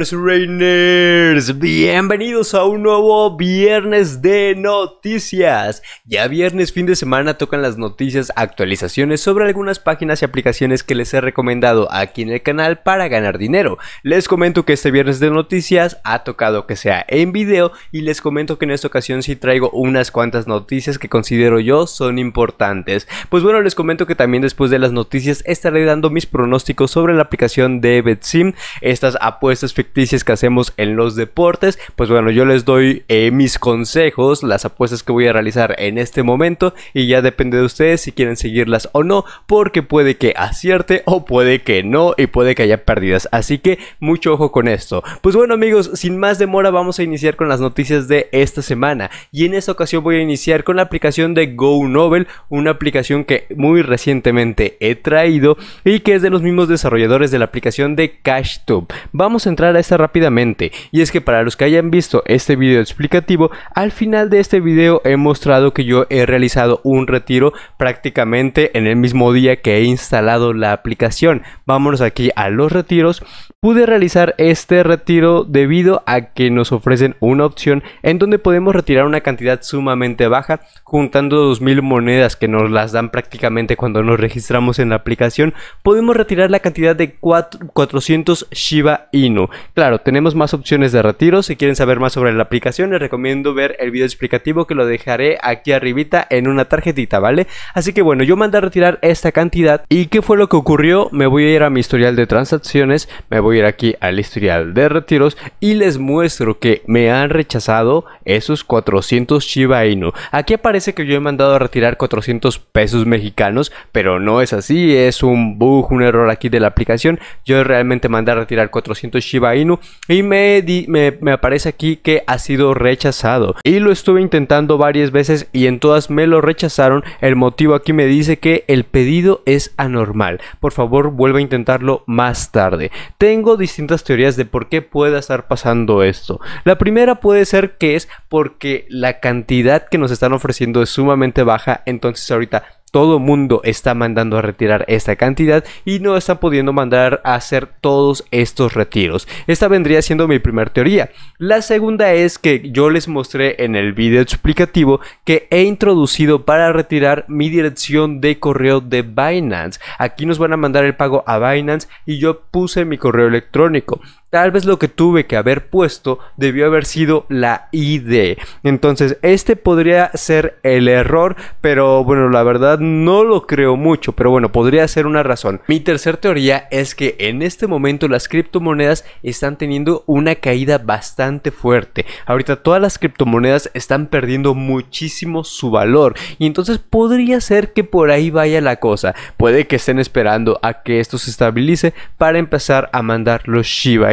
Reyners, Rainers, bienvenidos a un nuevo viernes de noticias. Ya viernes, fin de semana, tocan las noticias, actualizaciones sobre algunas páginas y aplicaciones que les he recomendado aquí en el canal para ganar dinero. Les comento que este viernes de noticias ha tocado que sea en video y les comento que en esta ocasión sí traigo unas cuantas noticias que considero yo son importantes. Pues bueno, les comento que también después de las noticias estaré dando mis pronósticos sobre la aplicación de BetSim, estas apuestas que hacemos en los deportes, pues bueno, yo les doy eh, mis consejos, las apuestas que voy a realizar en este momento y ya depende de ustedes si quieren seguirlas o no, porque puede que acierte o puede que no y puede que haya pérdidas. Así que mucho ojo con esto. Pues bueno amigos, sin más demora vamos a iniciar con las noticias de esta semana y en esta ocasión voy a iniciar con la aplicación de Go Novel, una aplicación que muy recientemente he traído y que es de los mismos desarrolladores de la aplicación de cash tube Vamos a entrar a esta rápidamente, y es que para los que hayan visto este video explicativo, al final de este video he mostrado que yo he realizado un retiro prácticamente en el mismo día que he instalado la aplicación. Vámonos aquí a los retiros pude realizar este retiro debido a que nos ofrecen una opción en donde podemos retirar una cantidad sumamente baja juntando 2.000 monedas que nos las dan prácticamente cuando nos registramos en la aplicación podemos retirar la cantidad de 4, 400 Shiba Inu claro tenemos más opciones de retiro si quieren saber más sobre la aplicación les recomiendo ver el video explicativo que lo dejaré aquí arribita en una tarjetita vale así que bueno yo mandé a retirar esta cantidad y qué fue lo que ocurrió me voy a ir a mi historial de transacciones me voy ir aquí al historial de retiros y les muestro que me han rechazado esos 400 Shiba Inu. Aquí aparece que yo he mandado a retirar 400 pesos mexicanos, pero no es así, es un bug, un error aquí de la aplicación. Yo realmente mandé a retirar 400 Shiba Inu y me, me, me aparece aquí que ha sido rechazado. Y lo estuve intentando varias veces y en todas me lo rechazaron. El motivo aquí me dice que el pedido es anormal. Por favor, vuelva a intentarlo más tarde. Tengo tengo distintas teorías de por qué pueda estar pasando esto. La primera puede ser que es porque la cantidad que nos están ofreciendo es sumamente baja, entonces ahorita todo mundo está mandando a retirar esta cantidad y no están pudiendo mandar a hacer todos estos retiros. Esta vendría siendo mi primera teoría. La segunda es que yo les mostré en el video explicativo que he introducido para retirar mi dirección de correo de Binance. Aquí nos van a mandar el pago a Binance y yo puse mi correo electrónico. Tal vez lo que tuve que haber puesto debió haber sido la ID. Entonces, este podría ser el error, pero bueno, la verdad no lo creo mucho, pero bueno, podría ser una razón. Mi tercer teoría es que en este momento las criptomonedas están teniendo una caída bastante fuerte. Ahorita todas las criptomonedas están perdiendo muchísimo su valor y entonces podría ser que por ahí vaya la cosa. Puede que estén esperando a que esto se estabilice para empezar a mandar los Shiba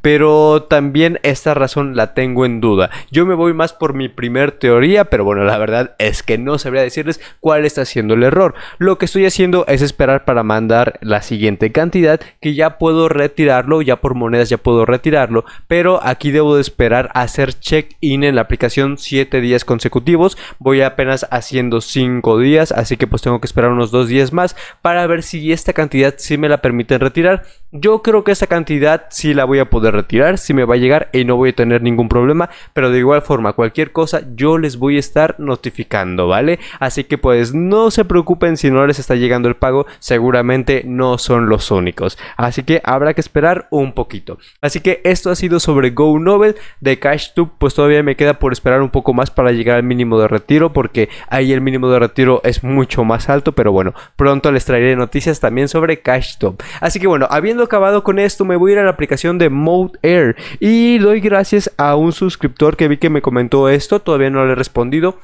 pero también esta razón la tengo en duda. Yo me voy más por mi primer teoría, pero bueno, la verdad es que no sabría decirles cuál está siendo el error. Lo que estoy haciendo es esperar para mandar la siguiente cantidad, que ya puedo retirarlo, ya por monedas ya puedo retirarlo, pero aquí debo de esperar hacer check-in en la aplicación 7 días consecutivos. Voy apenas haciendo 5 días, así que pues tengo que esperar unos 2 días más para ver si esta cantidad sí me la permiten retirar. Yo creo que esa cantidad si la voy a poder retirar, si me va a llegar y no voy a tener ningún problema, pero de igual forma, cualquier cosa yo les voy a estar notificando, ¿vale? Así que pues no se preocupen si no les está llegando el pago, seguramente no son los únicos. Así que habrá que esperar un poquito. Así que esto ha sido sobre Go Nobel de CashTube, pues todavía me queda por esperar un poco más para llegar al mínimo de retiro, porque ahí el mínimo de retiro es mucho más alto, pero bueno, pronto les traeré noticias también sobre CashTube. Así que bueno, habiendo acabado con esto, me voy a ir a la aplicación de Mode Air. Y doy gracias a un suscriptor que vi que me comentó esto. Todavía no le he respondido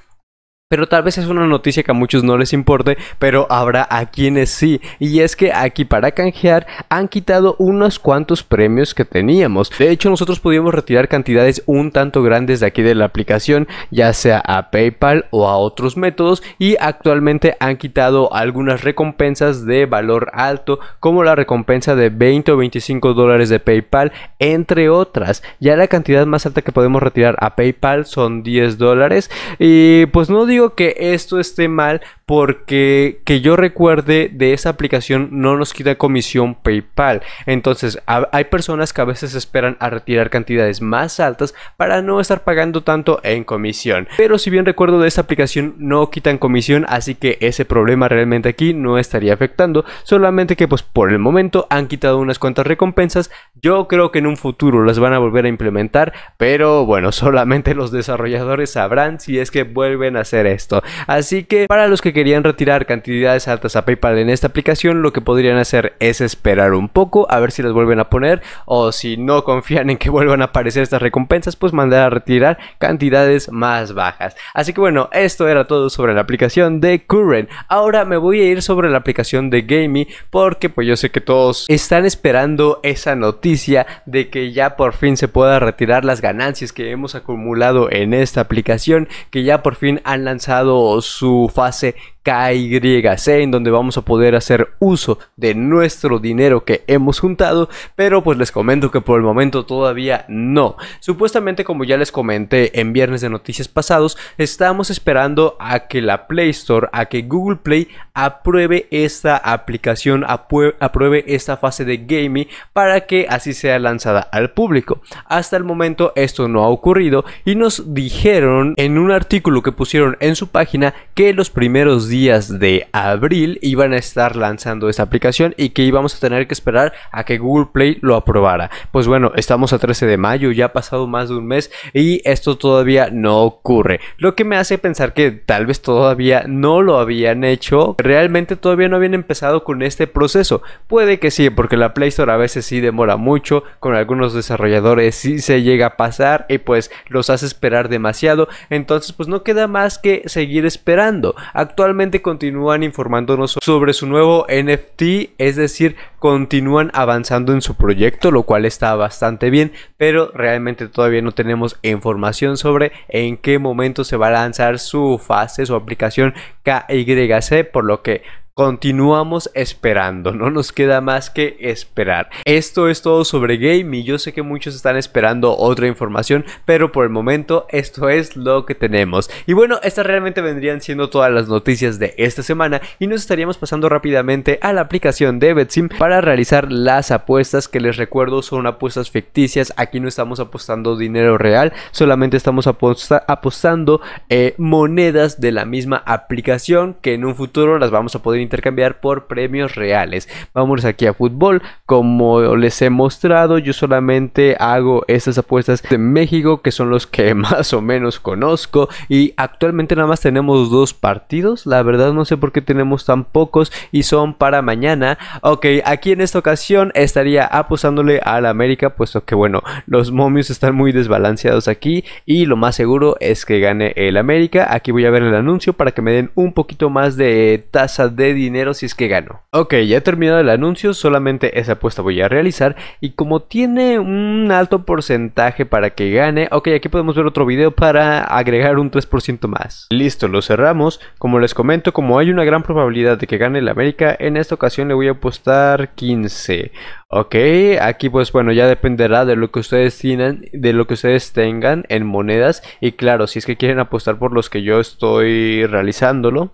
pero tal vez es una noticia que a muchos no les importe, pero habrá a quienes sí. Y es que aquí para canjear han quitado unos cuantos premios que teníamos. De hecho, nosotros podíamos retirar cantidades un tanto grandes de aquí de la aplicación, ya sea a PayPal o a otros métodos. Y actualmente han quitado algunas recompensas de valor alto, como la recompensa de 20 o 25 dólares de PayPal, entre otras. Ya la cantidad más alta que podemos retirar a PayPal son 10 dólares. Y pues no digo que esto esté mal porque que yo recuerde de esa aplicación no nos quita comisión PayPal. Entonces hay personas que a veces esperan a retirar cantidades más altas para no estar pagando tanto en comisión. Pero si bien recuerdo de esta aplicación no quitan comisión, así que ese problema realmente aquí no estaría afectando. Solamente que pues por el momento han quitado unas cuantas recompensas. Yo creo que en un futuro las van a volver a implementar, pero bueno, solamente los desarrolladores sabrán si es que vuelven a hacer esto. Así que para los que querían retirar cantidades altas a PayPal en esta aplicación, lo que podrían hacer es esperar un poco a ver si las vuelven a poner o si no confían en que vuelvan a aparecer estas recompensas, pues mandar a retirar cantidades más bajas. Así que bueno, esto era todo sobre la aplicación de Current. Ahora me voy a ir sobre la aplicación de Gaming porque pues yo sé que todos están esperando esa noticia de que ya por fin se pueda retirar las ganancias que hemos acumulado en esta aplicación, que ya por fin han lanzado alcanzado su fase KYC, en donde vamos a poder hacer uso de nuestro dinero que hemos juntado, pero pues les comento que por el momento todavía no. Supuestamente, como ya les comenté en viernes de noticias pasados, estamos esperando a que la Play Store, a que Google Play apruebe esta aplicación, apruebe esta fase de gaming para que así sea lanzada al público. Hasta el momento esto no ha ocurrido y nos dijeron en un artículo que pusieron en su página que los primeros días de abril iban a estar lanzando esta aplicación y que íbamos a tener que esperar a que Google Play lo aprobara. Pues bueno, estamos a 13 de mayo, ya ha pasado más de un mes y esto todavía no ocurre. Lo que me hace pensar que tal vez todavía no lo habían hecho, realmente todavía no habían empezado con este proceso. Puede que sí, porque la Play Store a veces sí demora mucho, con algunos desarrolladores sí se llega a pasar y pues los hace esperar demasiado. Entonces pues no queda más que seguir esperando. Actualmente continúan informándonos sobre su nuevo NFT, es decir, continúan avanzando en su proyecto, lo cual está bastante bien, pero realmente todavía no tenemos información sobre en qué momento se va a lanzar su fase, su aplicación KYC, por lo que Continuamos esperando, no nos queda más que esperar. Esto es todo sobre Game y yo sé que muchos están esperando otra información, pero por el momento esto es lo que tenemos. Y bueno, estas realmente vendrían siendo todas las noticias de esta semana y nos estaríamos pasando rápidamente a la aplicación de Betsim para realizar las apuestas que les recuerdo son apuestas ficticias. Aquí no estamos apostando dinero real, solamente estamos apostando eh, monedas de la misma aplicación que en un futuro las vamos a poder intercambiar por premios reales. Vamos aquí a fútbol. Como les he mostrado, yo solamente hago estas apuestas de México, que son los que más o menos conozco. Y actualmente nada más tenemos dos partidos. La verdad no sé por qué tenemos tan pocos y son para mañana. Ok, aquí en esta ocasión estaría apostándole al América, puesto que bueno, los momios están muy desbalanceados aquí. Y lo más seguro es que gane el América. Aquí voy a ver el anuncio para que me den un poquito más de tasa de dinero si es que gano. Ok, ya he terminado el anuncio, solamente esa apuesta voy a realizar y como tiene un alto porcentaje para que gane, ok, aquí podemos ver otro video para agregar un 3% más. Listo, lo cerramos. Como les comento, como hay una gran probabilidad de que gane el América, en esta ocasión le voy a apostar 15. Ok, aquí pues bueno, ya dependerá de lo que ustedes tienen, de lo que ustedes tengan en monedas y claro, si es que quieren apostar por los que yo estoy realizándolo,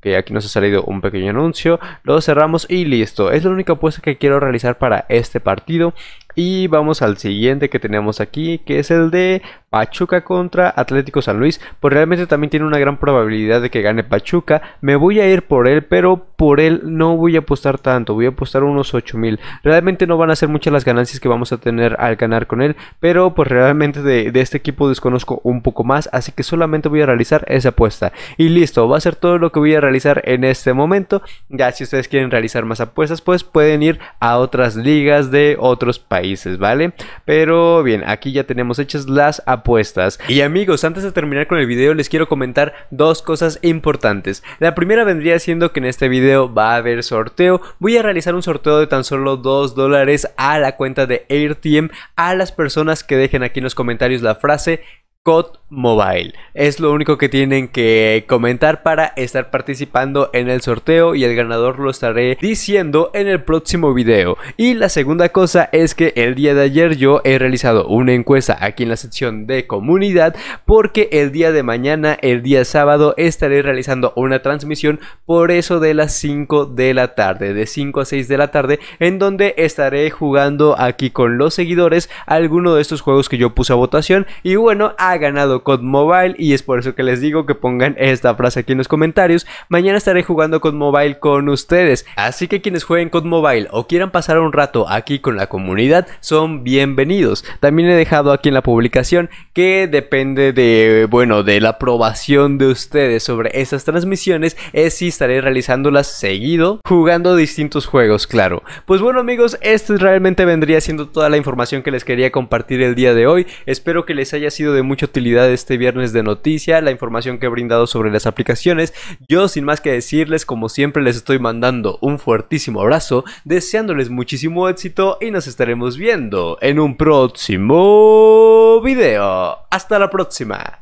que aquí nos ha salido un pequeño anuncio, lo cerramos y listo. Es la única apuesta que quiero realizar para este partido. Y vamos al siguiente que tenemos aquí, que es el de Pachuca contra Atlético San Luis. Pues realmente también tiene una gran probabilidad de que gane Pachuca. Me voy a ir por él, pero por él no voy a apostar tanto. Voy a apostar unos 8000. Realmente no van a ser muchas las ganancias que vamos a tener al ganar con él. Pero pues realmente de, de este equipo desconozco un poco más. Así que solamente voy a realizar esa apuesta. Y listo, va a ser todo lo que voy a realizar en este momento. Ya si ustedes quieren realizar más apuestas, pues pueden ir a otras ligas de otros países. ¿vale? Pero bien, aquí ya tenemos hechas las apuestas. Y amigos, antes de terminar con el video les quiero comentar dos cosas importantes. La primera vendría siendo que en este video va a haber sorteo. Voy a realizar un sorteo de tan solo 2 dólares a la cuenta de AirTM a las personas que dejen aquí en los comentarios la frase COD Mobile. Es lo único que tienen que comentar para estar participando en el sorteo y el ganador lo estaré diciendo en el próximo video. Y la segunda cosa es que el día de ayer yo he realizado una encuesta aquí en la sección de comunidad porque el día de mañana, el día sábado, estaré realizando una transmisión por eso de las 5 de la tarde, de 5 a 6 de la tarde, en donde estaré jugando aquí con los seguidores alguno de estos juegos que yo puse a votación y bueno, ha ganado con Mobile y es por eso que les digo que pongan esta frase aquí en los comentarios. Mañana estaré jugando con Mobile con ustedes, así que quienes jueguen con Mobile o quieran pasar un rato aquí con la comunidad son bienvenidos. También he dejado aquí en la publicación que depende de, bueno, de la aprobación de ustedes sobre esas transmisiones es si estaré realizándolas seguido jugando distintos juegos, claro. Pues bueno amigos, esto realmente vendría siendo toda la información que les quería compartir el día de hoy. Espero que les haya sido de mucha utilidad este viernes de noticia, la información que he brindado sobre las aplicaciones. Yo sin más que decirles, como siempre, les estoy mandando un fuertísimo abrazo, deseándoles muchísimo éxito y nos estaremos viendo en un próximo video. Hasta la próxima.